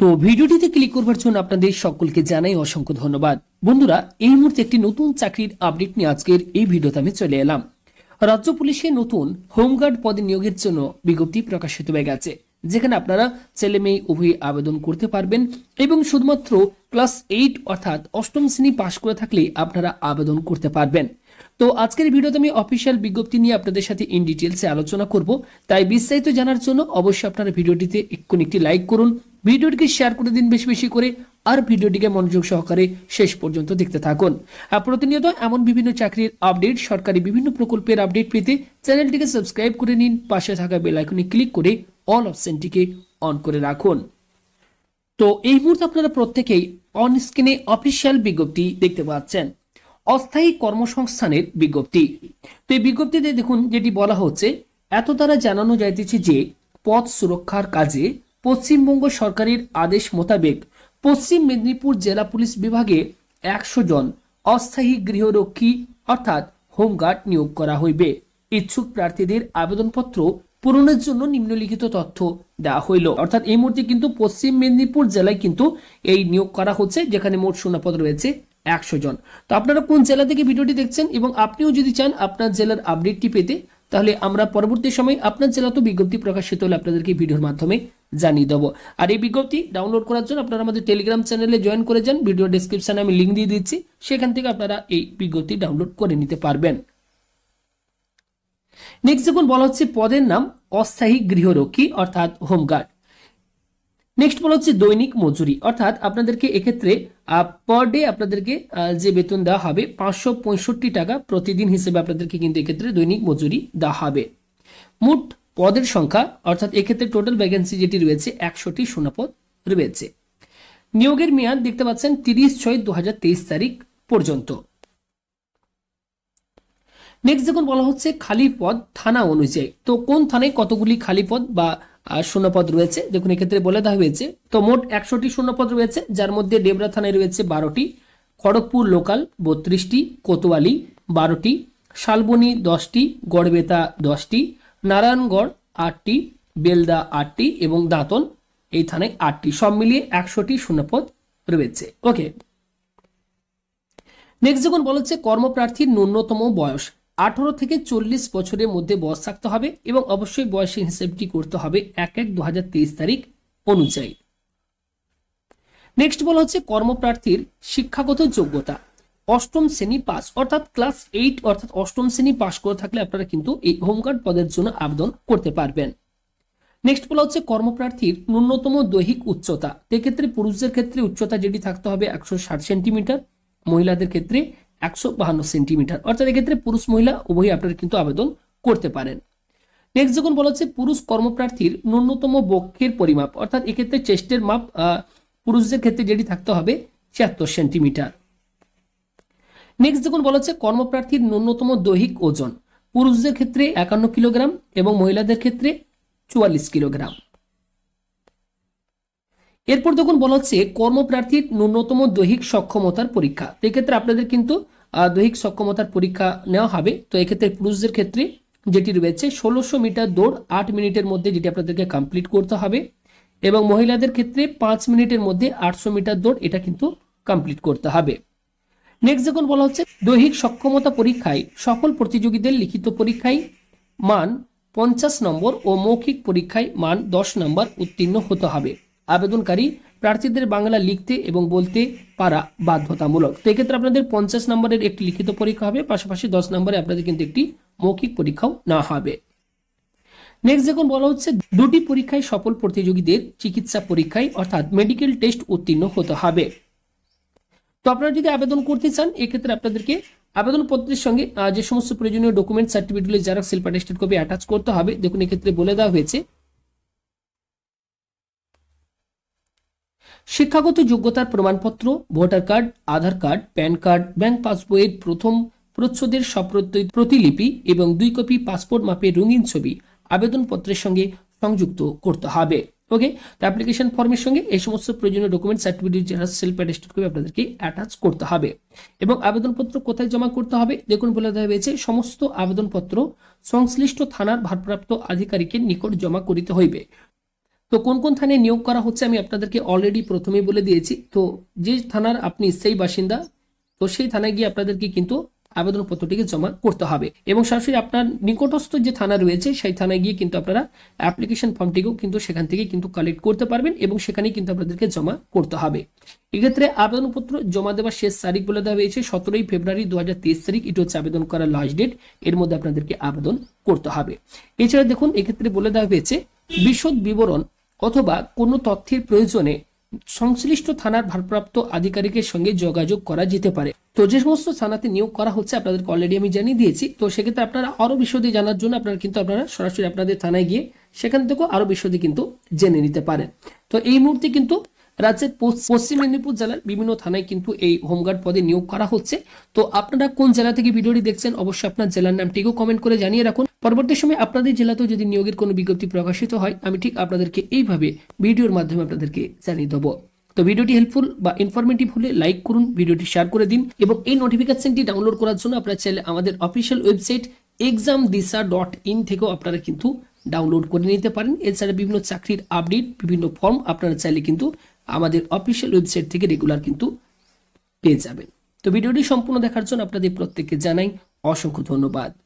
তো ভিডিওটিতে ক্লিক করবার জন্য আপনাদের সকলকে জানাই অসংখ্য ধন্যবাদ বন্ধুরা এই মুহূর্তে একটি নতুন চাকরির আপডেট নিয়ে আজকের এই ভিডিওতে আমি চলে এলাম রাজ্য পুলিশে নতুন হোমগার্ড পদে নিয়োগের জন্য বিজ্ঞপ্তি প্রকাশিত হয়ে গেছে যেখানে আপনারা ছেলে মেয়ে উভয়ে আবেদন করতে পারবেন এবং শুধুমাত্র ক্লাস এইট অর্থাৎ অষ্টম শ্রেণী পাশ করে থাকলে আপনারা আবেদন করতে পারবেন তো আজকের ভিডিওতে আমি অফিসিয়াল বিজ্ঞপ্তি নিয়ে আপনাদের সাথে ইন ডিটেলসে আলোচনা করব তাই বিস্তারিত জানার জন্য অবশ্যই আপনারা ভিডিওটিতে এক্ষুনি একটি লাইক করুন ভিডিওটিকে শেয়ার করে দিন বেশি বেশি করে আর ভিডিওটিকে মনোযোগ সহকারে শেষ পর্যন্ত দেখতে থাকুন আর প্রতিনিয়ত এমন বিভিন্ন চাকরির আপডেট সরকারি বিভিন্ন প্রকল্পের আপডেট পেতে চ্যানেলটিকে সাবস্ক্রাইব করে নিন পাশে থাকা বেলাইকনে ক্লিক করে অল অপশনটিকে অন করে রাখুন তো এই মুহূর্তে আপনারা প্রত্যেকেই অন স্ক্রিনে অফিসিয়াল বিজ্ঞপ্তি দেখতে পাচ্ছেন অস্থায়ী কর্মসংস্থানের বিজ্ঞপ্তি তো এই বিজ্ঞপ্তিতে দেখুন যেটি বলা হচ্ছে এত দ্বারা জানানো যাইতেছে যে পথ সুরক্ষার কাজে পশ্চিমবঙ্গ সরকারের আদেশ মোতাবেক পশ্চিম মেদিনীপুর জেলা পুলিশ বিভাগে একশো জন অস্থায়ী গৃহরক্ষী অর্থাৎ হোমগার্ড নিয়োগ করা হইবে ইচ্ছুক প্রার্থীদের আবেদনপত্র পূরণের জন্য নিম্নলিখিত তথ্য দেওয়া হইল অর্থাৎ এই মুহূর্তে কিন্তু পশ্চিম মেদিনীপুর জেলায় কিন্তু এই নিয়োগ করা হচ্ছে যেখানে মোট সোনাপদ রয়েছে একশো জন তো আপনারা কোন জেলা থেকে ভিডিওটি দেখছেন এবং আপনিও যদি চান আপনার জেলার আপডেটটি পেতে তাহলে আমরা পরবর্তী সময় আপনার জেলা তো বিজ্ঞপ্তি প্রকাশিত হলে আপনাদেরকে ভিডিওর মাধ্যমে জানিয়ে দেবো আর এই বিজ্ঞপ্তি ডাউনলোড করার জন্য আপনারা আমাদের টেলিগ্রাম চ্যানেলে জয়েন করে যান ভিডিও ডিসক্রিপশানে আমি লিঙ্ক দিয়ে দিচ্ছি সেখান থেকে আপনারা এই বিজ্ঞপ্তি ডাউনলোড করে নিতে পারবেন নেক্সট দেখুন বলা হচ্ছে পদের নাম অস্থায়ী গৃহরক্ষী অর্থাৎ হোমগার্ড নেক্সট বলা হচ্ছে দৈনিক মজুরি অর্থাৎ আপনাদেরকে এক্ষেত্রে পার ডে আপনাদেরকে যে বেতন দেওয়া হবে পাঁচশো টাকা প্রতিদিন হিসেবে আপনাদেরকে কিন্তু এক্ষেত্রে দৈনিক মজুরি দেওয়া হবে মোট পদের সংখ্যা অর্থাৎ এক্ষেত্রে টোটাল ভ্যাকেন্সি যেটি রয়েছে একশোটি শূন্যপদ রয়েছে নিয়োগের মেয়াদ দেখতে পাচ্ছেন তিরিশ ছয় দু তারিখ পর্যন্ত নেক্সট দেখুন বলা হচ্ছে খালি পদ থানা অনুযায়ী তো কোন থানায় কতগুলি খালি পদ বা শূন্যপদ রয়েছে দেখুন এক্ষেত্রে বলে দেওয়া হয়েছে তো মোট একশোটি শূন্যপদ রয়েছে যার মধ্যে ডেবরা থানায় রয়েছে বারোটি খড়গপুর লোকাল বত্রিশটি কোতোয়ালি বারোটি শালবনি দশটি গড়বেতা দশটি নারায়ণগড় আটটি বেলদা আটটি এবং দাঁতন এই থানায় আটটি সব মিলিয়ে একশোটি শূন্যপদ রয়েছে ওকে নেক্সট যখন বলা হচ্ছে কর্মপ্রার্থীর ন্যূনতম বয়স আঠারো থেকে চল্লিশ বছরের মধ্যে বয়স থাকতে হবে এবং অবশ্যই বয়সের হিসেবটি করতে হবে এক এক দু তারিখ অনুযায়ী নেক্সট বলা হচ্ছে কর্মপ্রার্থীর শিক্ষাগত যোগ্যতা অষ্টম শ্রেণী পাস অর্থাৎ ক্লাস এইট অর্থাৎ অষ্টম শ্রেণী পাস করে থাকলে আপনারা কিন্তু এই হোমগার্ড পদের জন্য আবেদন করতে পারবেন নেক্সট বলা হচ্ছে কর্মপ্রার্থীর ন্যূনতম দৈহিক উচ্চতা এক্ষেত্রে পুরুষদের ক্ষেত্রে উচ্চতা যেটি থাকতে হবে একশো ষাট সেন্টিমিটার মহিলাদের ক্ষেত্রে একশো বাহান্ন সেন্টিমিটার অর্থাৎ এক্ষেত্রে পুরুষ মহিলা উভয় আপনারা কিন্তু আবেদন করতে পারেন নেক্সট যখন বলা হচ্ছে পুরুষ কর্মপ্রার্থীর ন্যূনতম বক্ষের পরিমাপ অর্থাৎ এক্ষেত্রে চেষ্টের মাপ পুরুষদের ক্ষেত্রে যেটি থাকতে হবে ছিয়াত্তর সেন্টিমিটার নেক্সট দেখুন বলা হচ্ছে কর্মপ্রার্থীর ন্যূনতম দৈহিক ওজন পুরুষদের ক্ষেত্রে একান্ন কিলোগ্রাম এবং মহিলাদের ক্ষেত্রে চুয়াল্লিশ কিলোগ্রাম এরপর দেখুন বলা হচ্ছে কর্মপ্রার্থীর ন্যূনতম দৈহিক সক্ষমতার পরীক্ষা এক্ষেত্রে আপনাদের কিন্তু দৈহিক সক্ষমতার পরীক্ষা নেওয়া হবে তো এক্ষেত্রে পুরুষদের ক্ষেত্রে যেটি রয়েছে ষোলোশো মিটার দৌড় আট মিনিটের মধ্যে যেটি আপনাদেরকে কমপ্লিট করতে হবে এবং মহিলাদের ক্ষেত্রে পাঁচ মিনিটের মধ্যে আটশো মিটার দৌড় এটা কিন্তু কমপ্লিট করতে হবে নেক্সট যখন বলা হচ্ছে দৈহিক সক্ষমতা পরীক্ষায় সকল প্রতিযোগীদের লিখিত পরীক্ষায় মান পঞ্চাশ নম্বর ও মৌখিক পরীক্ষায় মান দশ নম্বর উত্তীর্ণ হতে হবে আবেদনকারী প্রার্থীদের বাংলা লিখতে এবং বলতে পারা বাধ্যতামূলক তো এক্ষেত্রে আপনাদের পঞ্চাশ নম্বরের একটি লিখিত পরীক্ষা হবে পাশাপাশি দশ নম্বরে আপনাদের কিন্তু একটি মৌখিক পরীক্ষাও না হবে নেক্সট যখন বলা হচ্ছে দুটি পরীক্ষায় সফল প্রতিযোগীদের চিকিৎসা পরীক্ষায় অর্থাৎ মেডিকেল টেস্ট উত্তীর্ণ হতে হবে তো আপনারা যদি আবেদন করতে চান এক্ষেত্রে আপনাদেরকে আবেদনপত্রের সঙ্গে যে সমস্ত প্রয়োজনীয় ডকুমেন্ট সার্টিফিকেটগুলি যারা সেলফ অ্যাটেস্টেড কপি অ্যাটাচ করতে হবে দেখুন এক্ষেত্রে বলে দেওয়া হয়েছে শিক্ষাগত যোগ্যতার প্রমাণপত্র voter card Aadhaar card PAN card bank পাসবইয়ের প্রথম প্রচ্ছদের সপ্রত্যয় প্রতিলিপি এবং দুই কপি পাসপোর্ট মাপের রঙিন ছবি আবেদনপত্রের সঙ্গে সংযুক্ত করতে হবে ওকে তো অ্যাপ্লিকেশন ফর্মের সঙ্গে এই সমস্ত প্রয়োজনীয় ডকুমেন্ট সার্টিফিকেট যারা সেলফ অ্যাটেস্টেড করবে আপনাদেরকে অ্যাটাচ করতে হবে এবং আবেদনপত্র কোথায় জমা করতে হবে দেখুন বলে দেওয়া হয়েছে সমস্ত আবেদনপত্র সংশ্লিষ্ট থানার ভারপ্রাপ্ত আধিকারিকের নিকট জমা করিতে হইবে তো কোন কোন থানায় নিয়োগ করা হচ্ছে আমি আপনাদেরকে অলরেডি প্রথমেই বলে দিয়েছি তো যে থানার আপনি সেই বাসিন্দা তো সেই থানায় গিয়ে আপনাদেরকে কিন্তু আবেদনপত্রটিকে জমা করতে হবে এবং সরাসরি আপনার নিকটস্থ যে থানা রয়েছে সেই থানায় গিয়ে কিন্তু আপনারা অ্যাপ্লিকেশন ফর্মটিকেও কিন্তু সেখান থেকে কিন্তু কালেক্ট করতে পারবেন এবং সেখানেই কিন্তু আপনাদেরকে জমা করতে হবে এক্ষেত্রে আবেদনপত্র জমা দেওয়ার শেষ তারিখ বলে দেওয়া হয়েছে সতেরোই ফেব্রুয়ারি দু তারিখ এটি হচ্ছে আবেদন করার লাস্ট ডেট এর মধ্যে আপনাদেরকে আবেদন করতে হবে এছাড়া দেখুন এক্ষেত্রে বলে দেওয়া হয়েছে বিশদ বিবরণ অথবা কোনো তথ্যের প্রয়োজনে সংশ্লিষ্ট থানার ভারপ্রাপ্ত আধিকারিকের সঙ্গে যোগাযোগ করা যেতে পারে তো যে সমস্ত থানাতে নিয়োগ করা হচ্ছে আপনাদেরকে অলরেডি আমি জানিয়ে দিয়েছি তো সেক্ষেত্রে আপনারা আরও বিশদে জানার জন্য আপনারা কিন্তু আপনারা সরাসরি আপনাদের থানায় গিয়ে সেখান থেকেও আরও বিশদে কিন্তু জেনে নিতে পারেন তো এই মুহূর্তে কিন্তু রাজ্যের পশ্চিম মেদিনীপুর জেলার বিভিন্ন থানায় কিন্তু এই হোমগার্ড পদে নিয়োগ করা হচ্ছে তো আপনারা কোন জেলা থেকে ভিডিওটি দেখছেন অবশ্যই আপনার জেলার নামটিকেও কমেন্ট করে জানিয়ে রাখুন পরবর্তী সময় আপনাদের জেলাতেও যদি নিয়োগের কোনো বিজ্ঞপ্তি প্রকাশিত হয় আমি ঠিক আপনাদেরকে এইভাবে ভিডিওর মাধ্যমে আপনাদেরকে জানিয়ে দেবো তো ভিডিওটি হেল্পফুল বা ইনফরমেটিভ হলে লাইক করুন ভিডিওটি শেয়ার করে দিন এবং এই নোটিফিকেশনটি ডাউনলোড করার জন্য আপনারা চাইলে আমাদের official website exam Disha dot in থেকেও আপনারা কিন্তু ডাউনলোড করে নিতে পারেন এছাড়া বিভিন্ন চাকরির আপডেট বিভিন্ন ফর্ম আপনারা চাইলে কিন্তু আমাদের অফিসিয়াল ওয়েবসাইট থেকে রেগুলার কিন্তু পেয়ে যাবেন তো ভিডিওটি সম্পূর্ণ দেখার জন্য আপনাদের প্রত্যেককে জানাই অসংখ্য ধন্যবাদ